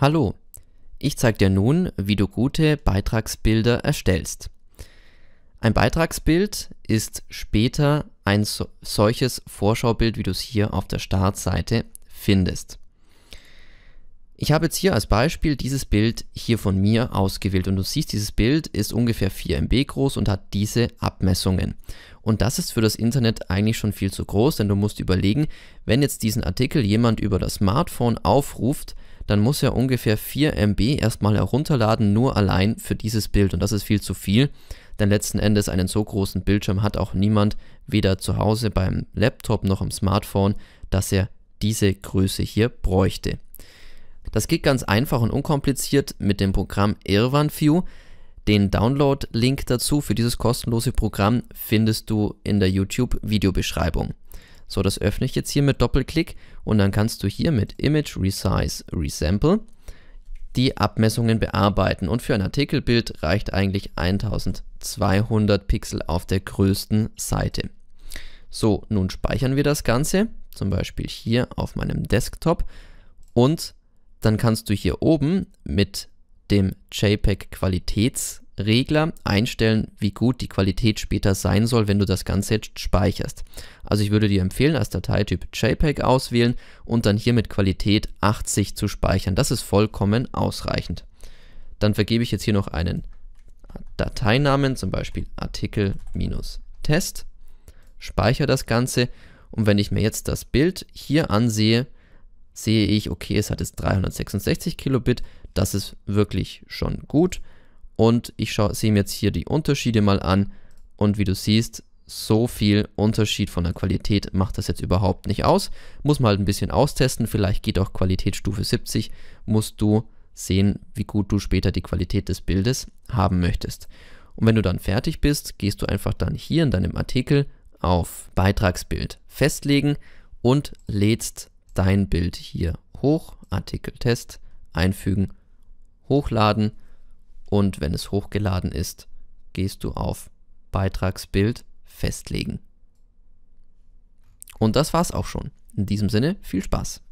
Hallo, ich zeige dir nun, wie du gute Beitragsbilder erstellst. Ein Beitragsbild ist später ein so solches Vorschaubild, wie du es hier auf der Startseite findest. Ich habe jetzt hier als Beispiel dieses Bild hier von mir ausgewählt und du siehst, dieses Bild ist ungefähr 4 MB groß und hat diese Abmessungen. Und das ist für das Internet eigentlich schon viel zu groß, denn du musst überlegen, wenn jetzt diesen Artikel jemand über das Smartphone aufruft, dann muss er ungefähr 4 MB erstmal herunterladen, nur allein für dieses Bild. Und das ist viel zu viel, denn letzten Endes einen so großen Bildschirm hat auch niemand, weder zu Hause beim Laptop noch im Smartphone, dass er diese Größe hier bräuchte. Das geht ganz einfach und unkompliziert mit dem Programm Irwan View. Den Download-Link dazu für dieses kostenlose Programm findest du in der YouTube-Videobeschreibung. So, das öffne ich jetzt hier mit Doppelklick und dann kannst du hier mit Image Resize Resample die Abmessungen bearbeiten. Und für ein Artikelbild reicht eigentlich 1200 Pixel auf der größten Seite. So, nun speichern wir das Ganze, zum Beispiel hier auf meinem Desktop. Und dann kannst du hier oben mit dem JPEG-Qualitäts- Regler einstellen, wie gut die Qualität später sein soll, wenn du das Ganze jetzt speicherst. Also ich würde dir empfehlen, als Dateityp JPEG auswählen und dann hier mit Qualität 80 zu speichern. Das ist vollkommen ausreichend. Dann vergebe ich jetzt hier noch einen Dateinamen, zum Beispiel Artikel-Test, speichere das Ganze und wenn ich mir jetzt das Bild hier ansehe, sehe ich, okay, es hat jetzt 366 Kilobit, das ist wirklich schon gut. Und ich sehe mir jetzt hier die Unterschiede mal an. Und wie du siehst, so viel Unterschied von der Qualität macht das jetzt überhaupt nicht aus. Muss man halt ein bisschen austesten. Vielleicht geht auch Qualitätsstufe 70. Musst du sehen, wie gut du später die Qualität des Bildes haben möchtest. Und wenn du dann fertig bist, gehst du einfach dann hier in deinem Artikel auf Beitragsbild festlegen und lädst dein Bild hier hoch, Artikel Test, einfügen, hochladen und wenn es hochgeladen ist, gehst du auf Beitragsbild festlegen. Und das war's auch schon. In diesem Sinne, viel Spaß!